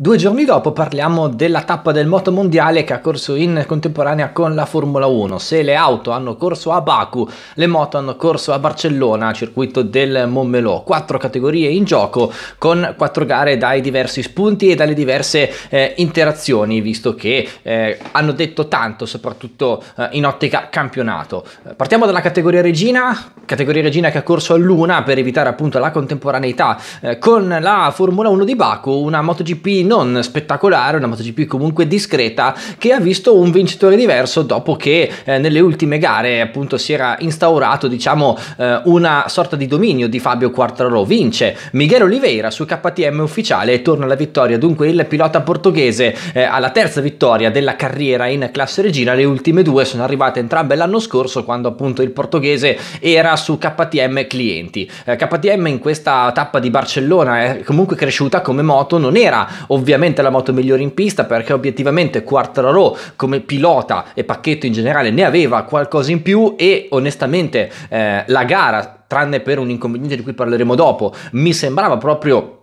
Due giorni dopo parliamo della tappa del moto mondiale che ha corso in contemporanea con la Formula 1. Se le auto hanno corso a Baku, le moto hanno corso a Barcellona, circuito del Montmelò. Quattro categorie in gioco con quattro gare dai diversi spunti e dalle diverse eh, interazioni, visto che eh, hanno detto tanto, soprattutto eh, in ottica campionato. Partiamo dalla categoria regina, categoria regina che ha corso a Luna per evitare appunto la contemporaneità eh, con la Formula 1 di Baku, una MotoGP non spettacolare, una MotoGP comunque discreta che ha visto un vincitore diverso dopo che eh, nelle ultime gare appunto si era instaurato diciamo eh, una sorta di dominio di Fabio Quartararo. Vince Miguel Oliveira su KTM ufficiale e torna alla vittoria dunque il pilota portoghese eh, alla terza vittoria della carriera in classe regina, le ultime due sono arrivate entrambe l'anno scorso quando appunto il portoghese era su KTM clienti. Eh, KTM in questa tappa di Barcellona è eh, comunque cresciuta come moto, non era ovviamente ovviamente la moto migliore in pista perché obiettivamente Quartararo come pilota e pacchetto in generale ne aveva qualcosa in più e onestamente eh, la gara tranne per un inconveniente di cui parleremo dopo mi sembrava proprio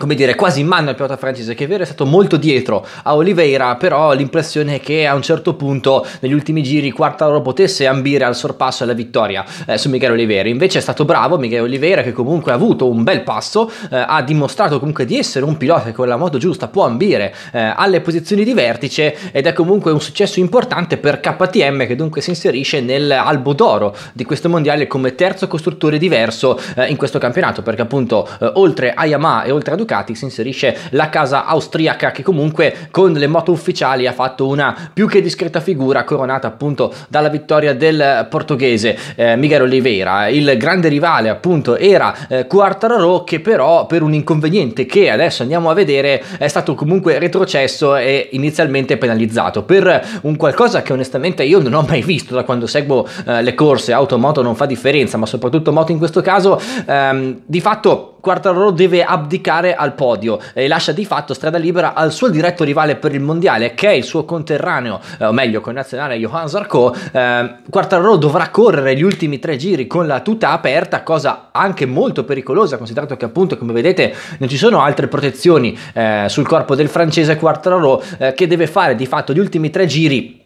come dire, quasi in mano al pilota francese, che è vero è stato molto dietro a Oliveira, però l'impressione è che a un certo punto, negli ultimi giri, Quartararo potesse ambire al sorpasso e alla vittoria eh, su Miguel Oliveira. Invece è stato bravo Miguel Oliveira, che comunque ha avuto un bel passo, eh, ha dimostrato comunque di essere un pilota che con la moto giusta può ambire eh, alle posizioni di vertice ed è comunque un successo importante per KTM, che dunque si inserisce nell'albo d'oro di questo mondiale come terzo costruttore diverso eh, in questo campionato, perché appunto eh, oltre a Yamaha e oltre a Ducati, giocati si inserisce la casa austriaca che comunque con le moto ufficiali ha fatto una più che discreta figura coronata appunto dalla vittoria del portoghese eh, Miguel Oliveira. Il grande rivale appunto era eh, Quartararo che però per un inconveniente che adesso andiamo a vedere è stato comunque retrocesso e inizialmente penalizzato per un qualcosa che onestamente io non ho mai visto da quando seguo eh, le corse, auto moto non fa differenza ma soprattutto moto in questo caso ehm, di fatto Quartararo deve abdicare al podio e lascia di fatto strada libera al suo diretto rivale per il mondiale che è il suo conterraneo, eh, o meglio con il nazionale Johan Zarco. Eh, Quartararo dovrà correre gli ultimi tre giri con la tuta aperta, cosa anche molto pericolosa considerato che appunto come vedete non ci sono altre protezioni eh, sul corpo del francese Quartararo eh, che deve fare di fatto gli ultimi tre giri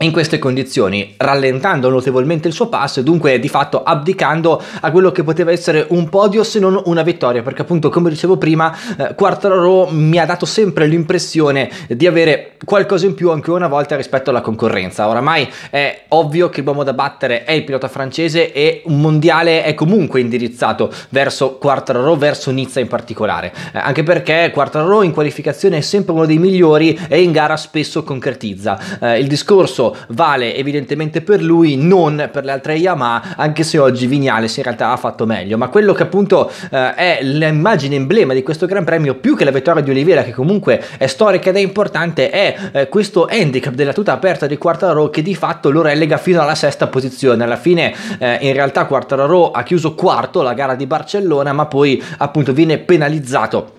in queste condizioni, rallentando notevolmente il suo passo e dunque di fatto abdicando a quello che poteva essere un podio se non una vittoria, perché appunto come dicevo prima eh, Quartararo mi ha dato sempre l'impressione di avere qualcosa in più anche una volta rispetto alla concorrenza. Oramai è ovvio che l'uomo da battere è il pilota francese e un mondiale è comunque indirizzato verso Quartararo, verso Nizza in particolare, eh, anche perché Quartararo in qualificazione è sempre uno dei migliori e in gara spesso concretizza. Eh, il discorso vale evidentemente per lui, non per le altre Yamaha, anche se oggi Vignales in realtà ha fatto meglio. Ma quello che appunto eh, è l'immagine emblema di questo Gran Premio, più che la vittoria di Oliveira, che comunque è storica ed è importante, è eh, questo handicap della tuta aperta di Quartararo che di fatto lo relega fino alla sesta posizione. Alla fine eh, in realtà Quartararo ha chiuso quarto la gara di Barcellona, ma poi appunto viene penalizzato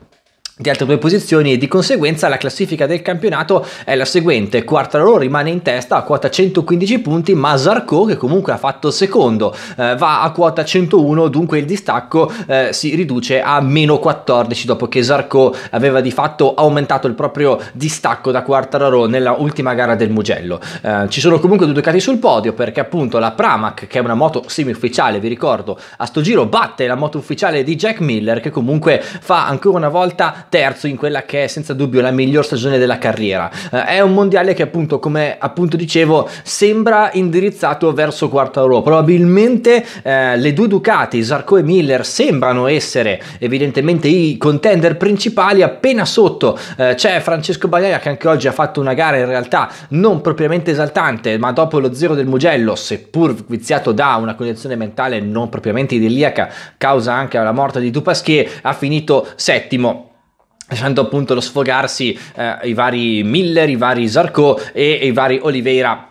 di altre due posizioni e di conseguenza la classifica del campionato è la seguente Quartararo rimane in testa a quota 115 punti ma Zarco che comunque ha fatto secondo eh, va a quota 101 dunque il distacco eh, si riduce a meno 14 dopo che Zarco aveva di fatto aumentato il proprio distacco da Quartararo nella ultima gara del Mugello eh, ci sono comunque due Ducati sul podio perché appunto la Pramac che è una moto semi ufficiale vi ricordo a sto giro batte la moto ufficiale di Jack Miller che comunque fa ancora una volta terzo in quella che è senza dubbio la miglior stagione della carriera. Eh, è un mondiale che appunto, come appunto dicevo, sembra indirizzato verso quarta Euro. Probabilmente eh, le due Ducati, Zarco e Miller, sembrano essere evidentemente i contender principali. Appena sotto eh, c'è Francesco Bagnaia che anche oggi ha fatto una gara in realtà non propriamente esaltante, ma dopo lo zero del Mugello, seppur viziato da una condizione mentale non propriamente idilliaca, causa anche la morte di Dupasquier, ha finito settimo lasciando appunto lo sfogarsi eh, i vari Miller, i vari Zarco e, e i vari Oliveira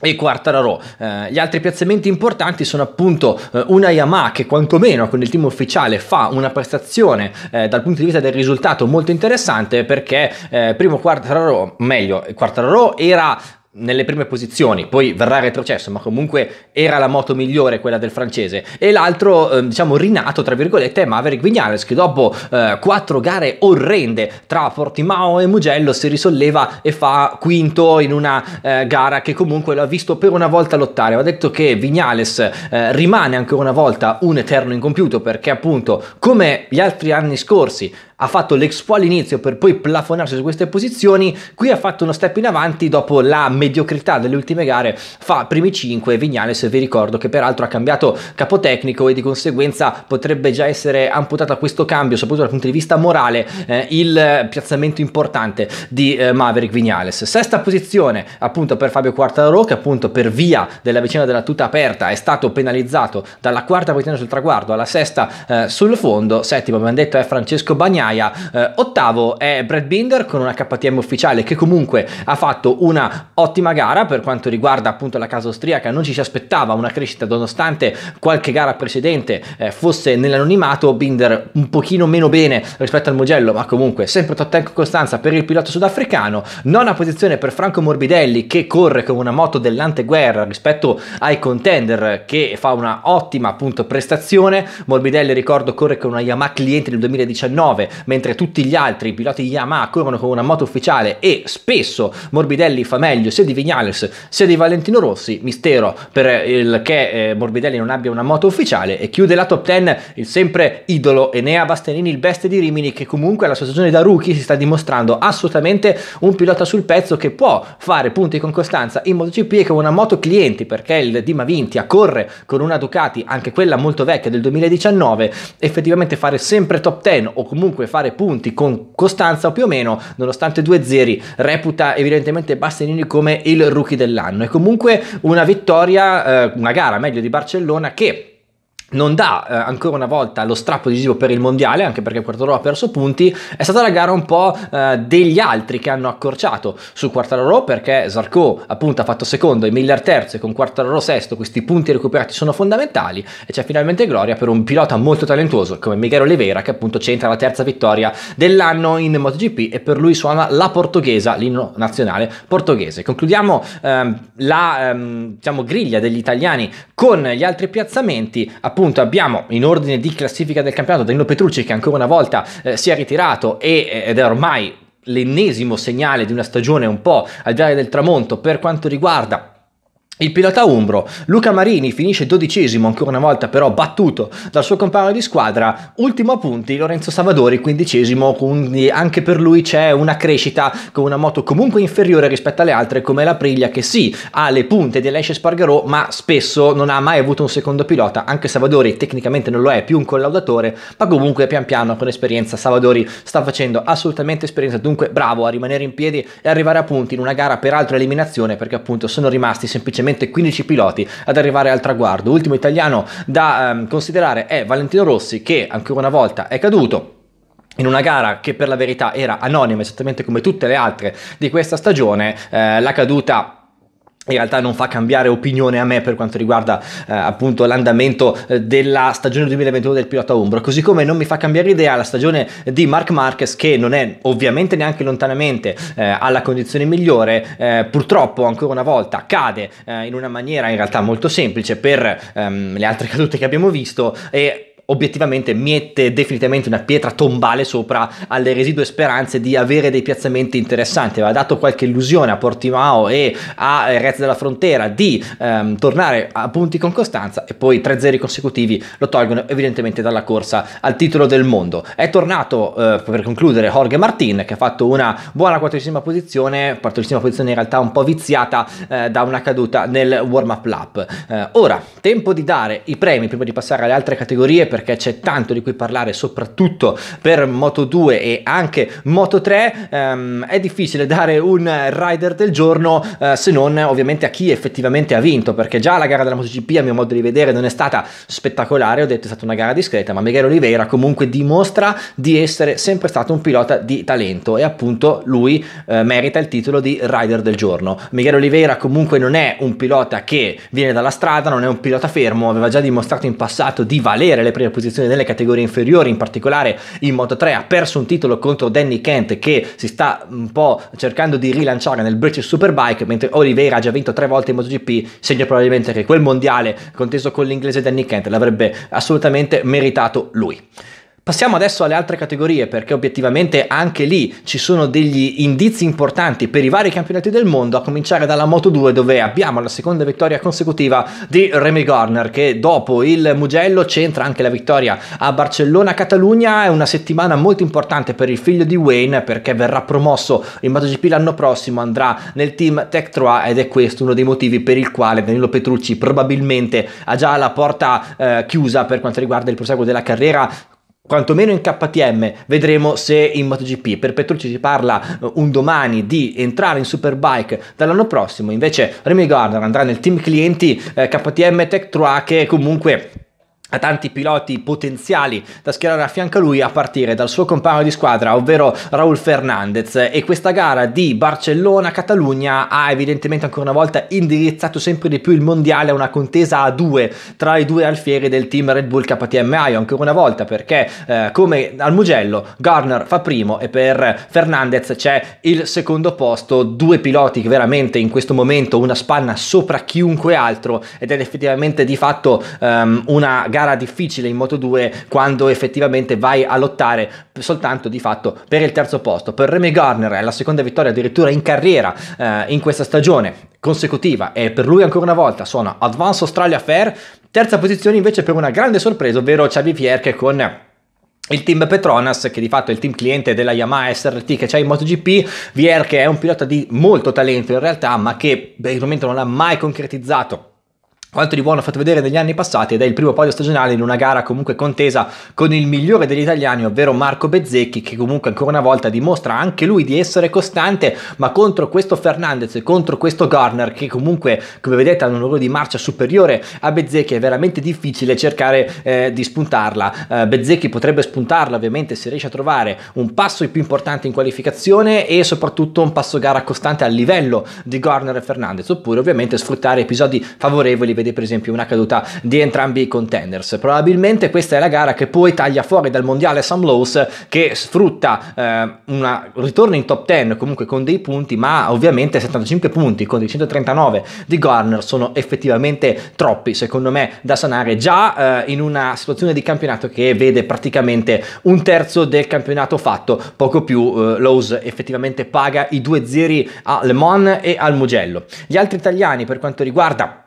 e Quartararo. Eh, gli altri piazzamenti importanti sono appunto eh, una Yamaha che quantomeno con il team ufficiale fa una prestazione eh, dal punto di vista del risultato molto interessante perché eh, primo Quartararo, meglio Quartararo era nelle prime posizioni, poi verrà retrocesso, ma comunque era la moto migliore quella del francese, e l'altro, eh, diciamo, rinato, tra virgolette, è Maverick Vignales, che dopo eh, quattro gare orrende tra Fortimao e Mugello si risolleva e fa quinto in una eh, gara che comunque l'ha visto per una volta lottare. Va detto che Vignales eh, rimane ancora una volta un eterno incompiuto, perché appunto, come gli altri anni scorsi, ha fatto l'Expo all'inizio per poi plafonarsi su queste posizioni, qui ha fatto uno step in avanti dopo la mediocrità delle ultime gare, fa primi 5 Vignales, vi ricordo che peraltro ha cambiato capotecnico e di conseguenza potrebbe già essere amputato a questo cambio, soprattutto dal punto di vista morale, eh, il piazzamento importante di eh, Maverick Vignales. Sesta posizione appunto per Fabio Quartararo che appunto per via della vicenda della tuta aperta è stato penalizzato dalla quarta posizione sul traguardo alla sesta eh, sul fondo, settimo abbiamo detto è Francesco Bagnai Maia. Eh, ottavo è Brad Binder con una KTM ufficiale che comunque ha fatto una ottima gara per quanto riguarda appunto la casa austriaca, non ci si aspettava una crescita nonostante qualche gara precedente eh, fosse nell'anonimato, Binder un pochino meno bene rispetto al Mugello, ma comunque sempre tot tempo costanza per il pilota sudafricano, nona posizione per Franco Morbidelli che corre con una moto dell'anteguerra rispetto ai contender che fa una ottima appunto prestazione, Morbidelli ricordo corre con una Yamaha cliente del 2019 mentre tutti gli altri piloti Yamaha corrono con una moto ufficiale e spesso Morbidelli fa meglio sia di Vignales sia di Valentino Rossi, mistero per il che eh, Morbidelli non abbia una moto ufficiale e chiude la top 10 il sempre idolo Enea Bastianini, il best di Rimini che comunque alla sua stagione da rookie si sta dimostrando assolutamente un pilota sul pezzo che può fare punti con costanza in MotoGP e con una moto clienti perché il Dima Vintia corre con una Ducati anche quella molto vecchia del 2019 effettivamente fare sempre top 10 o comunque comunque fare punti con costanza o più o meno, nonostante due zeri, reputa evidentemente Bastianini come il rookie dell'anno. È comunque una vittoria, eh, una gara meglio di Barcellona che non dà eh, ancora una volta lo strappo decisivo per il mondiale, anche perché Quartararo ha perso punti, è stata la gara un po' eh, degli altri che hanno accorciato su Quartararo perché Zarco appunto ha fatto secondo e Miller terzo e con Quartararo sesto questi punti recuperati sono fondamentali e c'è finalmente gloria per un pilota molto talentuoso come Miguel Oliveira che appunto c'entra la terza vittoria dell'anno in MotoGP e per lui suona la portoghesa, l'inno nazionale portoghese. Concludiamo ehm, la ehm, diciamo, griglia degli italiani con gli altri piazzamenti appunto appunto abbiamo in ordine di classifica del campionato Danilo Petrucci che ancora una volta eh, si è ritirato e, eh, ed è ormai l'ennesimo segnale di una stagione un po' al di là del tramonto per quanto riguarda il pilota Umbro, Luca Marini, finisce dodicesimo, ancora una volta però battuto dal suo compagno di squadra, ultimo a punti Lorenzo Savadori, quindicesimo, quindi anche per lui c'è una crescita con una moto comunque inferiore rispetto alle altre come la Priglia che sì, ha le punte dell'Esce Spargarò ma spesso non ha mai avuto un secondo pilota, anche Savadori tecnicamente non lo è, più un collaudatore, ma comunque pian piano con esperienza Savadori sta facendo assolutamente esperienza, dunque bravo a rimanere in piedi e arrivare a punti in una gara peraltro eliminazione perché appunto sono rimasti semplicemente velocemente 15 piloti ad arrivare al traguardo. Ultimo italiano da ehm, considerare è Valentino Rossi che ancora una volta è caduto in una gara che per la verità era anonima esattamente come tutte le altre di questa stagione, eh, la caduta in realtà non fa cambiare opinione a me per quanto riguarda eh, appunto l'andamento eh, della stagione 2021 del pilota Umbro, così come non mi fa cambiare idea la stagione di Mark Marquez che non è ovviamente neanche lontanamente eh, alla condizione migliore, eh, purtroppo ancora una volta cade eh, in una maniera in realtà molto semplice per ehm, le altre cadute che abbiamo visto e obiettivamente miette definitivamente una pietra tombale sopra alle residue speranze di avere dei piazzamenti interessanti. Aveva dato qualche illusione a Portimao e a Rez della Frontera di ehm, tornare a punti con costanza e poi tre zeri consecutivi lo tolgono evidentemente dalla corsa al titolo del mondo. È tornato eh, per concludere Jorge Martin che ha fatto una buona quattordicesima posizione, quattordicesima posizione in realtà un po' viziata eh, da una caduta nel warm up lap. Eh, ora, tempo di dare i premi prima di passare alle altre categorie perché c'è tanto di cui parlare soprattutto per Moto 2 e anche Moto 3 ehm, è difficile dare un rider del giorno eh, se non ovviamente a chi effettivamente ha vinto perché già la gara della MotoGP a mio modo di vedere non è stata spettacolare ho detto è stata una gara discreta ma Miguel Oliveira comunque dimostra di essere sempre stato un pilota di talento e appunto lui eh, merita il titolo di rider del giorno Miguel Oliveira comunque non è un pilota che viene dalla strada non è un pilota fermo aveva già dimostrato in passato di valere le prime prima posizione nelle categorie inferiori, in particolare in Moto 3 ha perso un titolo contro Danny Kent che si sta un po' cercando di rilanciare nel British Superbike, mentre Oliveira ha già vinto tre volte in MotoGP, segna probabilmente che quel mondiale conteso con l'inglese Danny Kent l'avrebbe assolutamente meritato lui. Passiamo adesso alle altre categorie perché obiettivamente anche lì ci sono degli indizi importanti per i vari campionati del mondo, a cominciare dalla Moto 2 dove abbiamo la seconda vittoria consecutiva di Remy Garner che dopo il Mugello c'entra anche la vittoria a Barcellona-Catalogna, è una settimana molto importante per il figlio di Wayne perché verrà promosso in MotoGP l'anno prossimo, andrà nel team Tech 3 ed è questo uno dei motivi per il quale Danilo Petrucci probabilmente ha già la porta eh, chiusa per quanto riguarda il proseguo della carriera, quantomeno in KTM, vedremo se in MotoGP. Per Petrucci si parla eh, un domani di entrare in Superbike dall'anno prossimo, invece Remy Gardner andrà nel team clienti eh, KTM Tech 3 che comunque a tanti piloti potenziali da schierare a fianco a lui a partire dal suo compagno di squadra, ovvero Raul Fernandez. E questa gara di Barcellona-Catalogna ha evidentemente ancora una volta indirizzato sempre di più il mondiale a una contesa a due tra i due alfieri del team Red Bull KTM Aio, ancora una volta perché eh, come al Mugello Garner fa primo e per Fernandez c'è il secondo posto, due piloti che veramente in questo momento una spanna sopra chiunque altro ed è effettivamente di fatto um, una gara gara difficile in Moto 2 quando effettivamente vai a lottare soltanto di fatto per il terzo posto. Per Remy Garner è la seconda vittoria addirittura in carriera eh, in questa stagione consecutiva e per lui ancora una volta sono Advance Australia Fair, terza posizione invece per una grande sorpresa, ovvero Xavi Pierre con il team Petronas, che di fatto è il team cliente della Yamaha SRT che c'è in MotoGP, Vier che è un pilota di molto talento in realtà, ma che per il momento non ha mai concretizzato quanto di buono ha fatto vedere negli anni passati ed è il primo podio stagionale in una gara comunque contesa con il migliore degli italiani, ovvero Marco Bezzecchi, che comunque ancora una volta dimostra anche lui di essere costante, ma contro questo Fernandez e contro questo Garner, che comunque come vedete hanno un ruolo di marcia superiore a Bezzecchi, è veramente difficile cercare eh, di spuntarla. Eh, Bezzecchi potrebbe spuntarla ovviamente se riesce a trovare un passo più importante in qualificazione e soprattutto un passo gara costante a livello di Garner e Fernandez, oppure ovviamente sfruttare episodi favorevoli vede per esempio una caduta di entrambi i contenders. Probabilmente questa è la gara che poi taglia fuori dal mondiale Sam Lowe's che sfrutta eh, un ritorno in top 10 comunque con dei punti, ma ovviamente 75 punti con dei 139 di Garner sono effettivamente troppi secondo me da sanare già eh, in una situazione di campionato che vede praticamente un terzo del campionato fatto, poco più eh, Lowe's effettivamente paga i due zeri a Le Mans e al Mugello. Gli altri italiani per quanto riguarda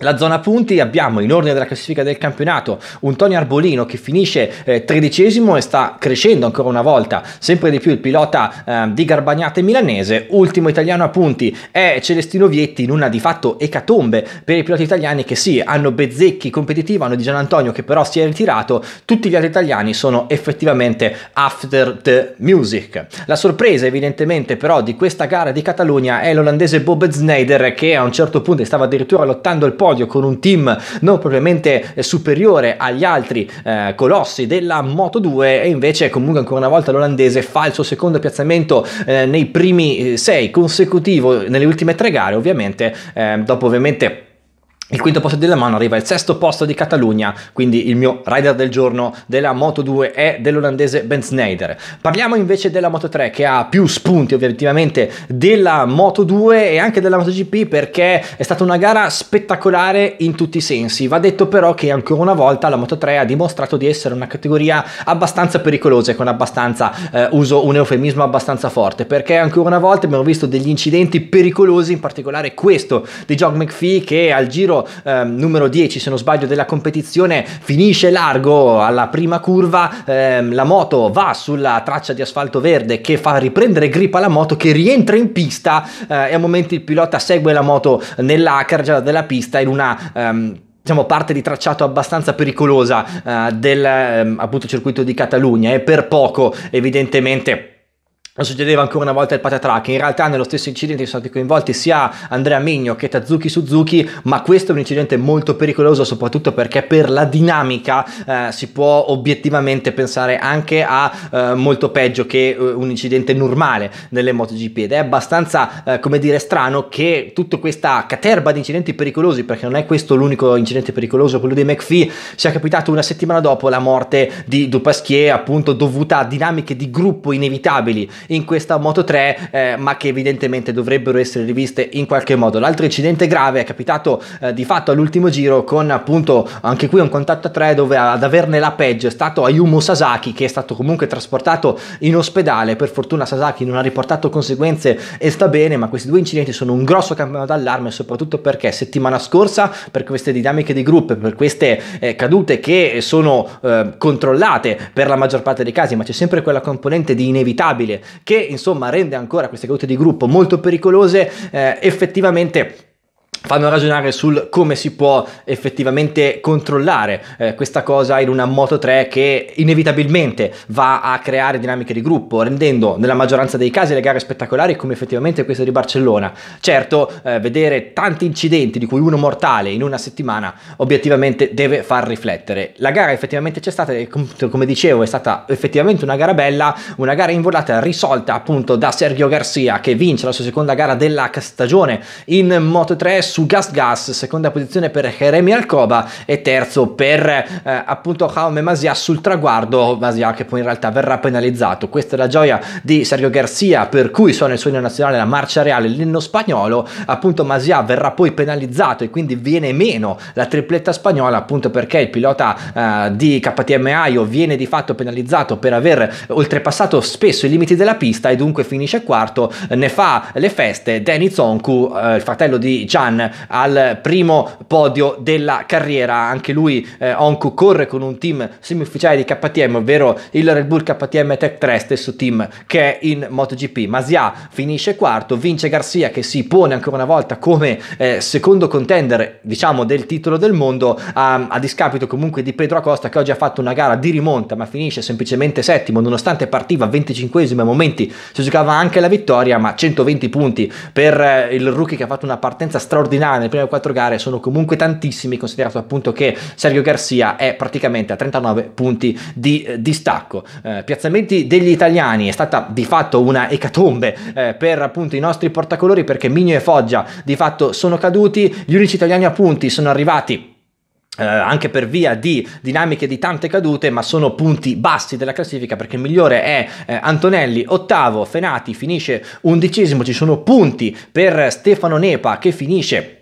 la zona punti abbiamo in ordine della classifica del campionato un Tony Arbolino che finisce eh, tredicesimo e sta crescendo ancora una volta sempre di più il pilota eh, di Garbagnate milanese, ultimo italiano a punti è Celestino Vietti in una di fatto ecatombe per i piloti italiani che sì hanno Bezzecchi competitivo, hanno Di Gian Antonio che però si è ritirato, tutti gli altri italiani sono effettivamente after the music. La sorpresa evidentemente però di questa gara di Catalogna è l'olandese Bob Snyder che a un certo punto stava addirittura lottando il posto podio con un team non propriamente eh, superiore agli altri eh, colossi della Moto 2 e invece comunque ancora una volta l'olandese fa il suo secondo piazzamento eh, nei primi eh, sei consecutivi nelle ultime tre gare ovviamente eh, dopo ovviamente il quinto posto della mano arriva il sesto posto di Catalogna, quindi il mio rider del giorno della Moto2 è dell'olandese Ben Snyder. Parliamo invece della Moto3 che ha più spunti obiettivamente della Moto2 e anche della MotoGP perché è stata una gara spettacolare in tutti i sensi. Va detto però che ancora una volta la Moto3 ha dimostrato di essere una categoria abbastanza pericolosa e con abbastanza, eh, uso un eufemismo abbastanza forte perché ancora una volta abbiamo visto degli incidenti pericolosi, in particolare questo di Jog McPhee che al giro chilometro eh, numero 10 se non sbaglio della competizione finisce largo alla prima curva eh, la moto va sulla traccia di asfalto verde che fa riprendere grip alla moto che rientra in pista eh, e a momenti il pilota segue la moto nella carreggiata della pista in una ehm, diciamo, parte di tracciato abbastanza pericolosa eh, del ehm, appunto circuito di Catalogna e per poco evidentemente succedeva ancora una volta il patatrack. In realtà nello stesso incidente sono stati coinvolti sia Andrea Migno che Tazuki Suzuki, ma questo è un incidente molto pericoloso soprattutto perché per la dinamica eh, si può obiettivamente pensare anche a eh, molto peggio che eh, un incidente normale nelle MotoGP ed è abbastanza, eh, come dire, strano che tutta questa caterba di incidenti pericolosi, perché non è questo l'unico incidente pericoloso, quello dei McPhee, sia capitato una settimana dopo la morte di Dupasquier, appunto dovuta a dinamiche di gruppo inevitabili in questa Moto 3, eh, ma che evidentemente dovrebbero essere riviste in qualche modo. L'altro incidente grave è capitato eh, di fatto all'ultimo giro con appunto anche qui un contatto a 3 dove ad averne la peggio è stato Ayumu Sasaki che è stato comunque trasportato in ospedale. Per fortuna Sasaki non ha riportato conseguenze e sta bene, ma questi due incidenti sono un grosso campione d'allarme soprattutto perché settimana scorsa per queste dinamiche di gruppo, per queste eh, cadute che sono eh, controllate per la maggior parte dei casi, ma c'è sempre quella componente di inevitabile che insomma rende ancora queste cadute di gruppo molto pericolose, eh, effettivamente fanno ragionare sul come si può effettivamente controllare eh, questa cosa in una Moto 3 che inevitabilmente va a creare dinamiche di gruppo, rendendo nella maggioranza dei casi le gare spettacolari come effettivamente questa di Barcellona. Certo, eh, vedere tanti incidenti, di cui uno mortale, in una settimana, obiettivamente deve far riflettere. La gara effettivamente c'è stata, e come dicevo, è stata effettivamente una gara bella, una gara involata, risolta appunto da Sergio Garcia che vince la sua seconda gara della stagione in Moto 3 su Gas Gas, seconda posizione per Jeremy Alcoba e terzo per eh, appunto Jaume Masia sul traguardo, Masia che poi in realtà verrà penalizzato. Questa è la gioia di Sergio Garcia per cui suona il sogno nazionale la marcia reale, l'inno spagnolo, appunto Masia verrà poi penalizzato e quindi viene meno la tripletta spagnola appunto perché il pilota eh, di KTM Aio viene di fatto penalizzato per aver oltrepassato spesso i limiti della pista e dunque finisce quarto, ne fa le feste Danny Zonku, eh, il fratello di Gian al primo podio della carriera. Anche lui, eh, Onku, corre con un team semiufficiale di KTM, ovvero il Red Bull KTM Tech 3, stesso team che è in MotoGP. Masia finisce quarto, vince Garcia che si pone ancora una volta come eh, secondo contender, diciamo, del titolo del mondo, a, a discapito comunque di Pedro Acosta che oggi ha fatto una gara di rimonta ma finisce semplicemente settimo, nonostante partiva 25esimo a momenti si giocava anche la vittoria, ma 120 punti per eh, il rookie che ha fatto una partenza straordinaria straordinaria nelle prime quattro gare sono comunque tantissimi, considerato appunto che Sergio Garcia è praticamente a 39 punti di eh, distacco. Eh, piazzamenti degli italiani è stata di fatto una ecatombe eh, per appunto i nostri portacolori perché Migno e Foggia di fatto sono caduti, gli unici italiani a punti sono arrivati eh, anche per via di dinamiche di tante cadute, ma sono punti bassi della classifica perché il migliore è eh, Antonelli, ottavo, Fenati finisce undicesimo, ci sono punti per Stefano Nepa che finisce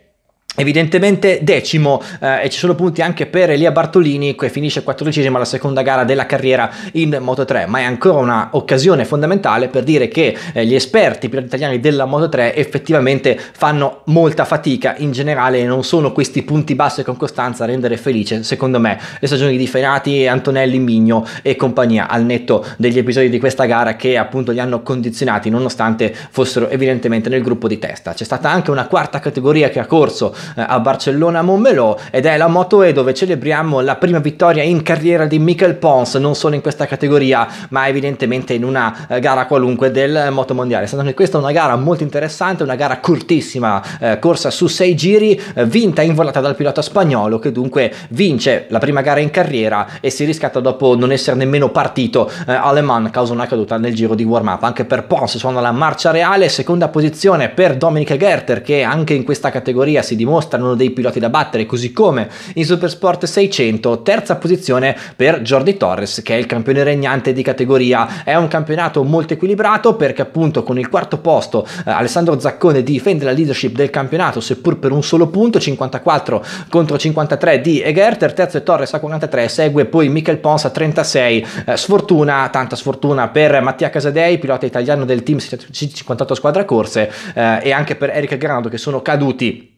Evidentemente decimo eh, e ci sono punti anche per Elia Bartolini che finisce quattordicesima la seconda gara della carriera in Moto3, ma è ancora un'occasione fondamentale per dire che eh, gli esperti più italiani della Moto3 effettivamente fanno molta fatica in generale e non sono questi punti bassi con costanza a rendere felice, secondo me, le stagioni di Fenati, Antonelli, Migno e compagnia, al netto degli episodi di questa gara che appunto li hanno condizionati nonostante fossero evidentemente nel gruppo di testa. C'è stata anche una quarta categoria che ha corso eh, a Barcellona Montmelò ed è la Moto E dove celebriamo la prima vittoria in carriera di Michael Pons, non solo in questa categoria, ma evidentemente in una eh, gara qualunque del Moto Mondiale. Stando che questa è una gara molto interessante, una gara cortissima, eh, corsa su sei giri, eh, vinta in volata dal pilota spagnolo che dunque vince la prima gara in carriera e si riscatta dopo non essere nemmeno partito eh, Aleman causa una caduta nel giro di warm up. Anche per Pons suona la marcia reale, seconda posizione per Dominic Gerter che anche in questa categoria si dimostra mostrano dei piloti da battere, così come in Supersport 600, terza posizione per Jordi Torres, che è il campione regnante di categoria. È un campionato molto equilibrato perché appunto con il quarto posto eh, Alessandro Zaccone difende la leadership del campionato, seppur per un solo punto, 54 contro 53 di Egerter, terzo è Torres a 43, segue poi Michel Pons a 36. Eh, sfortuna, tanta sfortuna per Mattia Casadei, pilota italiano del team 58 squadra corse, eh, e anche per Eric Granado che sono caduti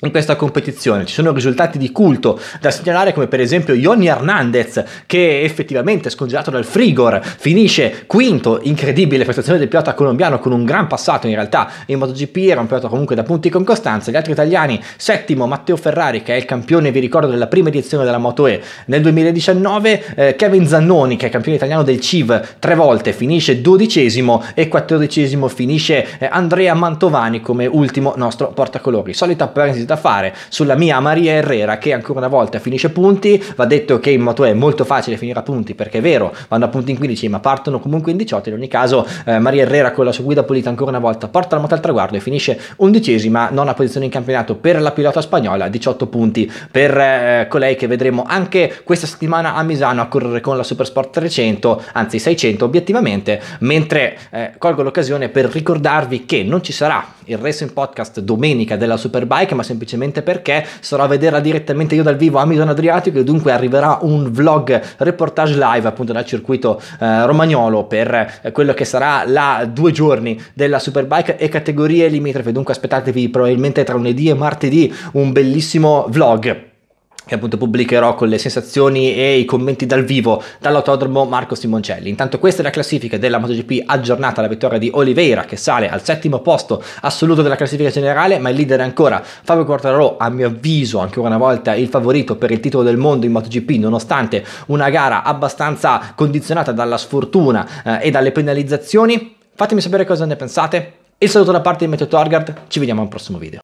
in questa competizione. Ci sono risultati di culto da segnalare come per esempio Ioni Hernandez che effettivamente scongelato dal Frigor finisce quinto, incredibile prestazione del pilota colombiano con un gran passato in realtà in MotoGP, era un pilota comunque da punti con costanza. Gli altri italiani, settimo Matteo Ferrari che è il campione vi ricordo della prima edizione della MotoE nel 2019, eh, Kevin Zannoni che è campione italiano del CIV tre volte finisce dodicesimo e quattordicesimo finisce eh, Andrea Mantovani come ultimo nostro portacolori. Solita presi da fare sulla mia Maria Herrera che ancora una volta finisce punti, va detto che in moto è molto facile finire a punti perché è vero, vanno a punti in 15 ma partono comunque in 18, in ogni caso eh, Maria Herrera con la sua guida pulita ancora una volta porta la moto al traguardo e finisce undicesima, nona posizione in campionato per la pilota spagnola, 18 punti per eh, colei che vedremo anche questa settimana a Misano a correre con la Supersport 300, anzi 600 obiettivamente, mentre eh, colgo l'occasione per ricordarvi che non ci sarà il Racing Podcast domenica della Superbike ma semplicemente semplicemente perché sarò a vederla direttamente io dal vivo a Midon Adriatico e dunque arriverà un vlog reportage live appunto dal circuito eh, romagnolo per eh, quello che sarà la due giorni della Superbike e categorie limitrofe, dunque aspettatevi probabilmente tra lunedì e martedì un bellissimo vlog che appunto pubblicherò con le sensazioni e i commenti dal vivo dall'autodromo Marco Simoncelli. Intanto questa è la classifica della MotoGP aggiornata alla vittoria di Oliveira che sale al settimo posto assoluto della classifica generale, ma il leader è ancora Fabio Quartararo, a mio avviso ancora una volta il favorito per il titolo del mondo in MotoGP nonostante una gara abbastanza condizionata dalla sfortuna eh, e dalle penalizzazioni. Fatemi sapere cosa ne pensate. Il saluto da parte di Matteo Torgard, ci vediamo al prossimo video.